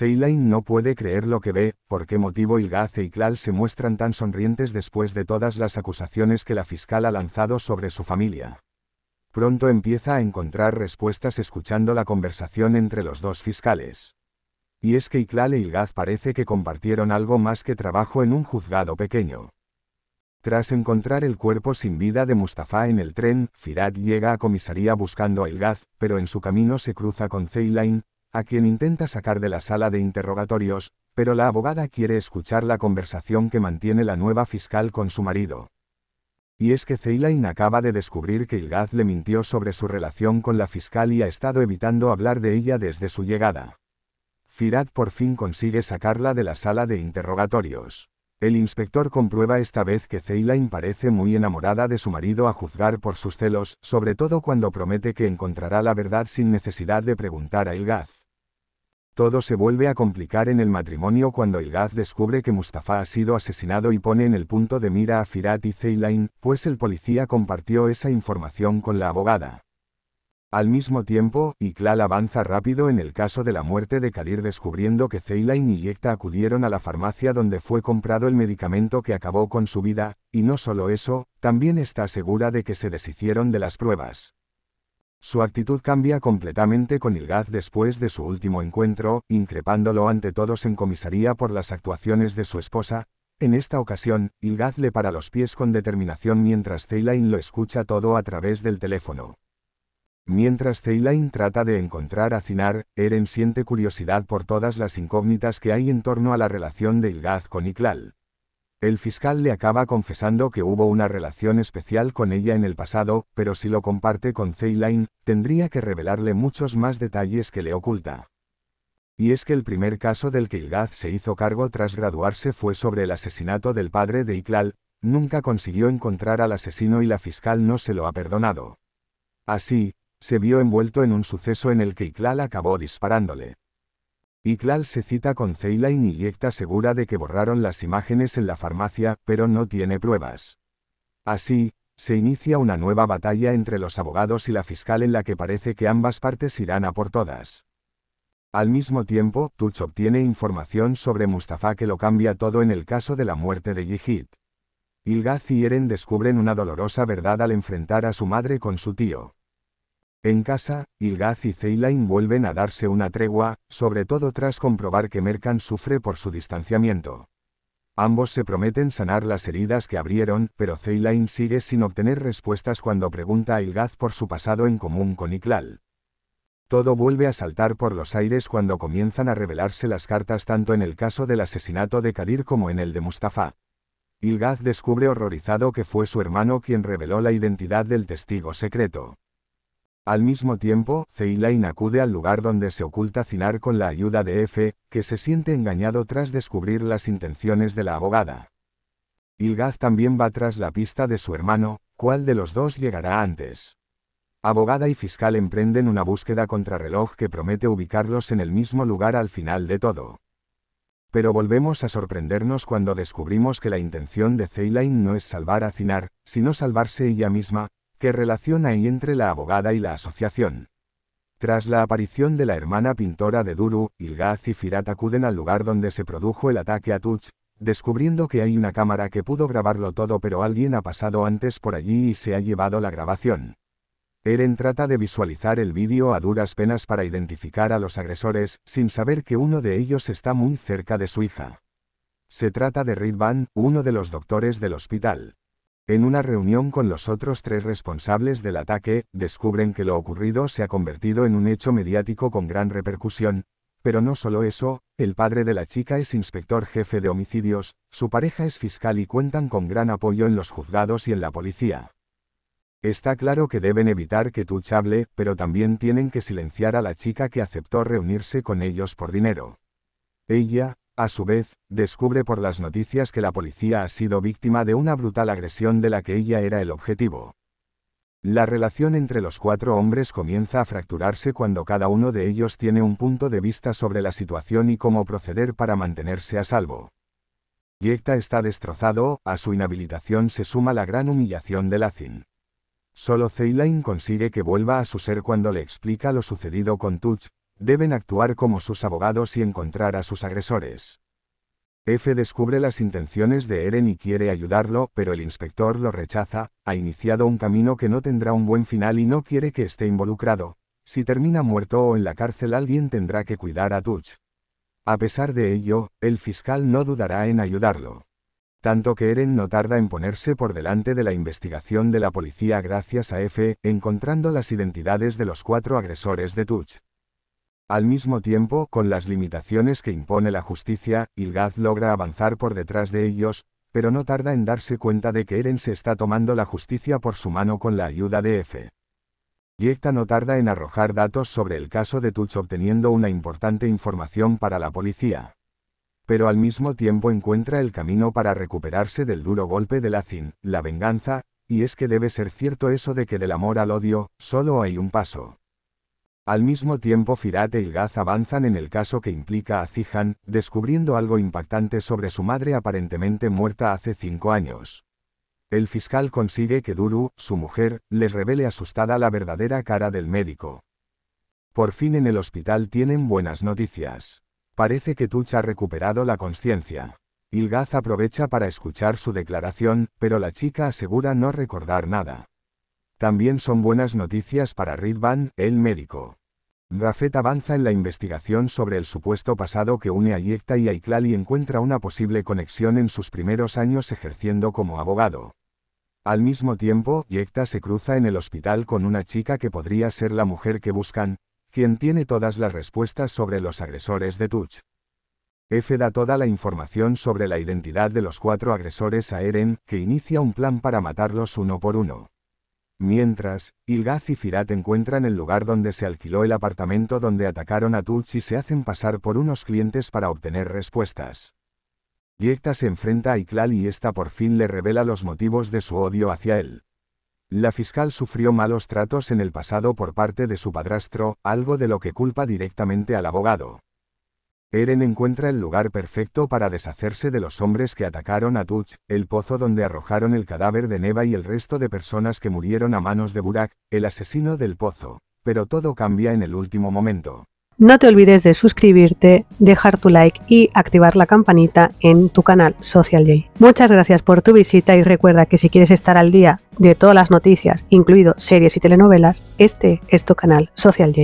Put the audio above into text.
Ceylin no puede creer lo que ve, por qué motivo Ilgaz y Klal se muestran tan sonrientes después de todas las acusaciones que la fiscal ha lanzado sobre su familia. Pronto empieza a encontrar respuestas escuchando la conversación entre los dos fiscales. Y es que Iklal e Ilgaz parece que compartieron algo más que trabajo en un juzgado pequeño. Tras encontrar el cuerpo sin vida de Mustafa en el tren, Firat llega a comisaría buscando a Ilgaz, pero en su camino se cruza con Ceylin a quien intenta sacar de la sala de interrogatorios, pero la abogada quiere escuchar la conversación que mantiene la nueva fiscal con su marido. Y es que Zeilain acaba de descubrir que Ilgaz le mintió sobre su relación con la fiscal y ha estado evitando hablar de ella desde su llegada. Firat por fin consigue sacarla de la sala de interrogatorios. El inspector comprueba esta vez que Zeilain parece muy enamorada de su marido a juzgar por sus celos, sobre todo cuando promete que encontrará la verdad sin necesidad de preguntar a Ilgaz. Todo se vuelve a complicar en el matrimonio cuando Ilgaz descubre que Mustafa ha sido asesinado y pone en el punto de mira a Firat y Zeylain, pues el policía compartió esa información con la abogada. Al mismo tiempo, Iklal avanza rápido en el caso de la muerte de Kadir descubriendo que Zeylain y Yekta acudieron a la farmacia donde fue comprado el medicamento que acabó con su vida, y no solo eso, también está segura de que se deshicieron de las pruebas. Su actitud cambia completamente con Ilgaz después de su último encuentro, increpándolo ante todos en comisaría por las actuaciones de su esposa. En esta ocasión, Ilgaz le para los pies con determinación mientras Ceylain lo escucha todo a través del teléfono. Mientras Ceylain trata de encontrar a Cinar, Eren siente curiosidad por todas las incógnitas que hay en torno a la relación de Ilgaz con Iklal. El fiscal le acaba confesando que hubo una relación especial con ella en el pasado, pero si lo comparte con Ceyline, tendría que revelarle muchos más detalles que le oculta. Y es que el primer caso del que Ilgaz se hizo cargo tras graduarse fue sobre el asesinato del padre de Iklal, nunca consiguió encontrar al asesino y la fiscal no se lo ha perdonado. Así, se vio envuelto en un suceso en el que Iklal acabó disparándole. Iklal se cita con y Inyecta segura de que borraron las imágenes en la farmacia, pero no tiene pruebas. Así, se inicia una nueva batalla entre los abogados y la fiscal en la que parece que ambas partes irán a por todas. Al mismo tiempo, Tuch obtiene información sobre Mustafa que lo cambia todo en el caso de la muerte de Yihid. Ilgaz y Eren descubren una dolorosa verdad al enfrentar a su madre con su tío. En casa, Ilgaz y Zeylain vuelven a darse una tregua, sobre todo tras comprobar que Merkan sufre por su distanciamiento. Ambos se prometen sanar las heridas que abrieron, pero Zeylain sigue sin obtener respuestas cuando pregunta a Ilgaz por su pasado en común con Iklal. Todo vuelve a saltar por los aires cuando comienzan a revelarse las cartas tanto en el caso del asesinato de Kadir como en el de Mustafa. Ilgaz descubre horrorizado que fue su hermano quien reveló la identidad del testigo secreto. Al mismo tiempo, Zeilain acude al lugar donde se oculta Cinar con la ayuda de F, que se siente engañado tras descubrir las intenciones de la abogada. Ilgaz también va tras la pista de su hermano, cuál de los dos llegará antes. Abogada y fiscal emprenden una búsqueda contrarreloj que promete ubicarlos en el mismo lugar al final de todo. Pero volvemos a sorprendernos cuando descubrimos que la intención de Ceylaine no es salvar a Cinar, sino salvarse ella misma, ¿Qué relación hay entre la abogada y la asociación. Tras la aparición de la hermana pintora de Duru, Ilgaz y Firat acuden al lugar donde se produjo el ataque a Tuch, descubriendo que hay una cámara que pudo grabarlo todo pero alguien ha pasado antes por allí y se ha llevado la grabación. Eren trata de visualizar el vídeo a duras penas para identificar a los agresores, sin saber que uno de ellos está muy cerca de su hija. Se trata de Ridvan, uno de los doctores del hospital. En una reunión con los otros tres responsables del ataque, descubren que lo ocurrido se ha convertido en un hecho mediático con gran repercusión. Pero no solo eso, el padre de la chica es inspector jefe de homicidios, su pareja es fiscal y cuentan con gran apoyo en los juzgados y en la policía. Está claro que deben evitar que Tuch hable, pero también tienen que silenciar a la chica que aceptó reunirse con ellos por dinero. Ella, a su vez, descubre por las noticias que la policía ha sido víctima de una brutal agresión de la que ella era el objetivo. La relación entre los cuatro hombres comienza a fracturarse cuando cada uno de ellos tiene un punto de vista sobre la situación y cómo proceder para mantenerse a salvo. Yekta está destrozado, a su inhabilitación se suma la gran humillación de Lazin. Solo Zeylain consigue que vuelva a su ser cuando le explica lo sucedido con Tuch, deben actuar como sus abogados y encontrar a sus agresores. F descubre las intenciones de Eren y quiere ayudarlo, pero el inspector lo rechaza, ha iniciado un camino que no tendrá un buen final y no quiere que esté involucrado. Si termina muerto o en la cárcel alguien tendrá que cuidar a Dutch. A pesar de ello, el fiscal no dudará en ayudarlo. Tanto que Eren no tarda en ponerse por delante de la investigación de la policía gracias a F, encontrando las identidades de los cuatro agresores de Tuch. Al mismo tiempo, con las limitaciones que impone la justicia, Ilgaz logra avanzar por detrás de ellos, pero no tarda en darse cuenta de que Eren se está tomando la justicia por su mano con la ayuda de F. Yecta no tarda en arrojar datos sobre el caso de Tuch obteniendo una importante información para la policía. Pero al mismo tiempo encuentra el camino para recuperarse del duro golpe de la Cin, la venganza, y es que debe ser cierto eso de que del amor al odio, solo hay un paso. Al mismo tiempo Firat e Ilgaz avanzan en el caso que implica a Cihan, descubriendo algo impactante sobre su madre aparentemente muerta hace cinco años. El fiscal consigue que Duru, su mujer, les revele asustada la verdadera cara del médico. Por fin en el hospital tienen buenas noticias. Parece que Tuch ha recuperado la conciencia. Ilgaz aprovecha para escuchar su declaración, pero la chica asegura no recordar nada. También son buenas noticias para Ridvan, el médico. Rafet avanza en la investigación sobre el supuesto pasado que une a Yekta y a y encuentra una posible conexión en sus primeros años ejerciendo como abogado. Al mismo tiempo, Yekta se cruza en el hospital con una chica que podría ser la mujer que buscan, quien tiene todas las respuestas sobre los agresores de Tuch. Efe da toda la información sobre la identidad de los cuatro agresores a Eren, que inicia un plan para matarlos uno por uno. Mientras, Ilgaz y Firat encuentran el lugar donde se alquiló el apartamento donde atacaron a Tuch y se hacen pasar por unos clientes para obtener respuestas. Yekta se enfrenta a Iklal y esta por fin le revela los motivos de su odio hacia él. La fiscal sufrió malos tratos en el pasado por parte de su padrastro, algo de lo que culpa directamente al abogado. Eren encuentra el lugar perfecto para deshacerse de los hombres que atacaron a Tuch, el pozo donde arrojaron el cadáver de Neva y el resto de personas que murieron a manos de Burak, el asesino del pozo. Pero todo cambia en el último momento. No te olvides de suscribirte, dejar tu like y activar la campanita en tu canal Social J. Muchas gracias por tu visita y recuerda que si quieres estar al día de todas las noticias, incluido series y telenovelas, este es tu canal Social J.